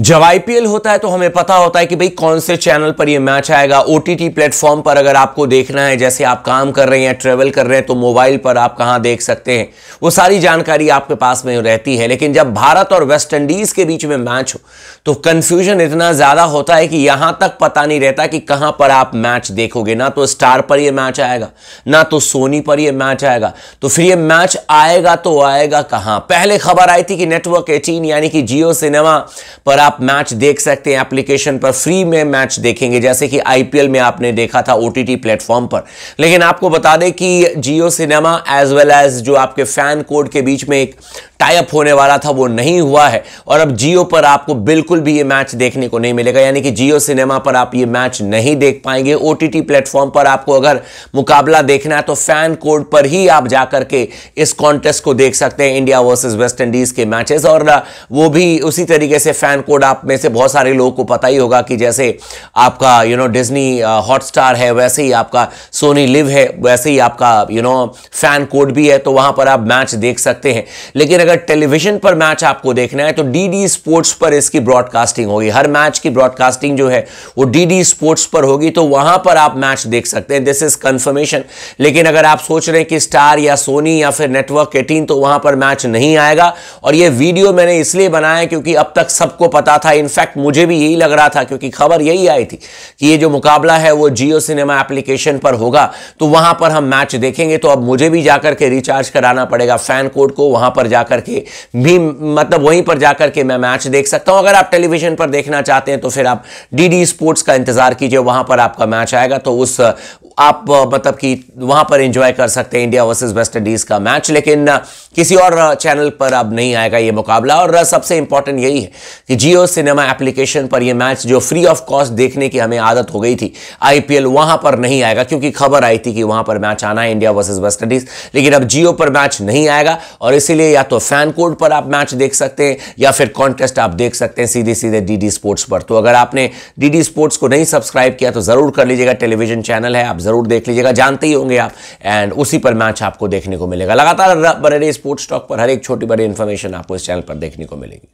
जब आईपीएल होता है तो हमें पता होता है कि भाई कौन से चैनल पर यह मैच आएगा ओटीटी प्लेटफॉर्म पर अगर आपको देखना है जैसे आप काम कर रहे हैं ट्रेवल कर रहे हैं तो मोबाइल पर आप कहां देख सकते हैं वो सारी जानकारी आपके पास में रहती है लेकिन जब भारत और वेस्ट इंडीज के बीच में मैच हो तो कंफ्यूजन इतना ज्यादा होता है कि यहां तक पता नहीं रहता कि कहां पर आप मैच देखोगे ना तो स्टार पर यह मैच आएगा ना तो सोनी पर यह मैच आएगा तो फिर यह मैच आएगा तो आएगा कहां पहले खबर आई थी कि नेटवर्क एटीन यानी कि जियो सिनेमा पर आप मैच देख सकते हैं एप्लीकेशन पर फ्री में मैच देखेंगे जैसे कि आईपीएल में आपने देखा था ओटीटी प्लेटफॉर्म पर लेकिन आपको बता दें कि Jio cinema as well as जो आपके फैन कोड के बीच में एक टाइप होने वाला था वो नहीं हुआ है और अब जियो पर आपको बिल्कुल भी ये मैच देखने को नहीं मिलेगा यानी कि जियो सिनेमा पर आप ये मैच नहीं देख पाएंगे ओ टी प्लेटफॉर्म पर आपको अगर मुकाबला देखना है तो फैन कोड पर ही आप जाकर के इस कॉन्टेस्ट को देख सकते हैं इंडिया वर्सेज वेस्ट इंडीज के मैचेस और वो भी उसी तरीके से फैन कोड आप में से बहुत सारे लोगों को पता ही होगा कि जैसे आपका यू नो डिजनी हॉटस्टार है वैसे ही आपका सोनी लिव है वैसे ही आपका यू नो फैन कोड भी है तो वहां पर आप मैच देख सकते हैं लेकिन अगर अगर टेलीविजन पर मैच आपको देखना है तो डीडी स्पोर्ट्स पर इसकी ब्रॉडकास्टिंग होगी हर मैच की ब्रॉडकास्टिंग जो है वो डीडी स्पोर्ट्स पर होगी तो वहां पर आप मैच देख सकते हैं दिस इज कंफर्मेशन लेकिन अगर आप सोच रहे हैं कि स्टार या सोनी या फिर नेटवर्क एटीन तो वहां पर मैच नहीं आएगा और ये वीडियो मैंने इसलिए बनाया क्योंकि अब तक सबको पता था इनफैक्ट मुझे भी यही लग रहा था क्योंकि खबर यही आई थी कि ये जो मुकाबला है वो जियो सिनेमा एप्लीकेशन पर होगा तो वहां पर हम मैच देखेंगे तो अब मुझे भी जाकर के रिचार्ज कराना पड़ेगा फैन कोड को वहां पर जाकर करके भी मतलब वहीं पर जाकर के मैं मैच देख सकता हूं अगर आप टेलीविजन पर देखना चाहते हैं तो फिर आप डी स्पोर्ट्स का इंतजार कीजिए वहां पर आपका मैच आएगा तो उस आप मतलब कि वहां पर एंजॉय कर सकते हैं इंडिया वर्सेस वेस्ट इंडीज का मैच लेकिन किसी और चैनल पर अब नहीं आएगा यह मुकाबला और सबसे इंपॉर्टेंट यही है कि जियो सिनेमा एप्लीकेशन पर यह मैच जो फ्री ऑफ कॉस्ट देखने की हमें आदत हो गई थी आईपीएल वहां पर नहीं आएगा क्योंकि खबर आई थी कि वहां पर मैच आना है इंडिया वर्सेज वेस्ट इंडीज लेकिन अब जियो पर मैच नहीं आएगा और इसीलिए या तो फैन कोड पर आप मैच देख सकते हैं या फिर कॉन्टेस्ट आप देख सकते हैं सीधे सीधे डी स्पोर्ट्स पर तो अगर आपने डी स्पोर्ट्स को नहीं सब्सक्राइब किया तो जरूर कर लीजिएगा टेलीविजन चैनल है आप ज़रूर देख लीजिएगा जानते ही होंगे आप एंड उसी पर मैच आपको देखने को मिलेगा लगातार बने स्पोर्ट्स स्टॉक पर हर एक छोटी बड़ी इन्फॉर्मेशन आपको इस चैनल पर देखने को मिलेगी